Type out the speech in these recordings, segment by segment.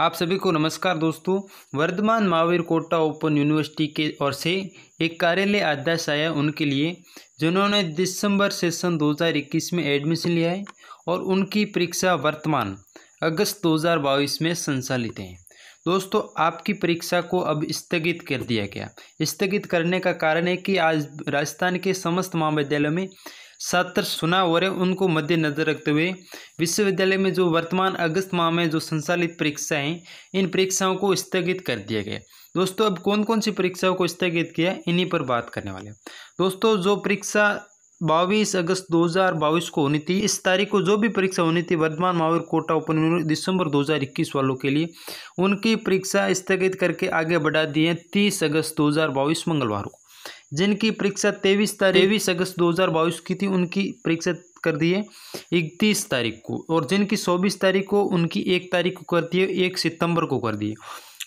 आप सभी को नमस्कार दोस्तों वर्धमान महावीर कोटा ओपन यूनिवर्सिटी के ओर से एक कार्यालय अध्यक्ष आया उनके लिए जिन्होंने दिसंबर सेशन 2021 में एडमिशन लिया है और उनकी परीक्षा वर्तमान अगस्त 2022 में संचालित है दोस्तों आपकी परीक्षा को अब स्थगित कर दिया गया स्थगित करने का कारण है कि आज राजस्थान के समस्त महाविद्यालयों में छात्र सुना हो रहे उनको मद्देनजर रखते हुए विश्वविद्यालय में जो वर्तमान अगस्त माह में जो संचालित परीक्षाएं इन परीक्षाओं को स्थगित कर दिया गया दोस्तों अब कौन कौन सी परीक्षाओं को स्थगित किया इन्हीं पर बात करने वाले दोस्तों जो परीक्षा बाईस अगस्त 2022 को होनी थी इस तारीख को जो भी परीक्षा होनी थी वर्धमान महावीर कोटा ओपन दिसंबर 2021 वालों के लिए उनकी परीक्षा स्थगित करके आगे बढ़ा दी है तीस अगस्त 2022 मंगलवार को जिनकी परीक्षा तेईस तारीख तेईस अगस्त दो हज़ार बाईस की थी उनकी परीक्षा कर दिए इकतीस तारीख को और जिनकी चौबीस तारीख को उनकी एक तारीख को कर दिए एक सितंबर को कर दिए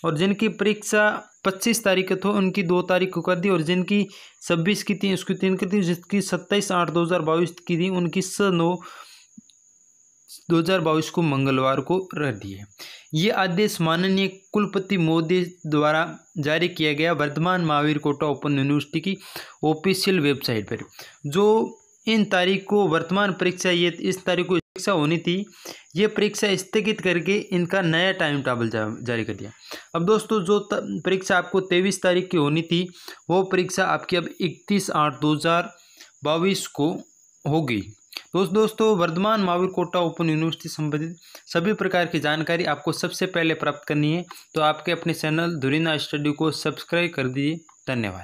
और जिनकी परीक्षा पच्चीस तारीख को थी उनकी दो तारीख को कर दी और जिनकी छब्बीस की थी उसकी तीन की थी जिसकी सत्ताईस आठ दो हज़ार बाईस की थी उनकी स नौ दो हज़ार बाईस को मंगलवार को रह दिए ये आदेश माननीय कुलपति मोदी द्वारा जारी किया गया वर्धमान महावीर कोटा ओपन यूनिवर्सिटी की ऑफिशियल वेबसाइट पर जो इन तारीख को वर्तमान परीक्षा ये इस तारीख को परीक्षा होनी थी ये परीक्षा स्थगित करके इनका नया टाइम टेबल जा, जारी कर दिया अब दोस्तों जो परीक्षा आपको तेईस तारीख की होनी थी वो परीक्षा आपकी अब इकतीस आठ दो हज़ार बाईस को होगी दोस्त तो दोस्तों वर्धमान माविर कोटा ओपन यूनिवर्सिटी संबंधित सभी प्रकार की जानकारी आपको सबसे पहले प्राप्त करनी है तो आपके अपने चैनल धुरीना स्टडी को सब्सक्राइब कर दीजिए धन्यवाद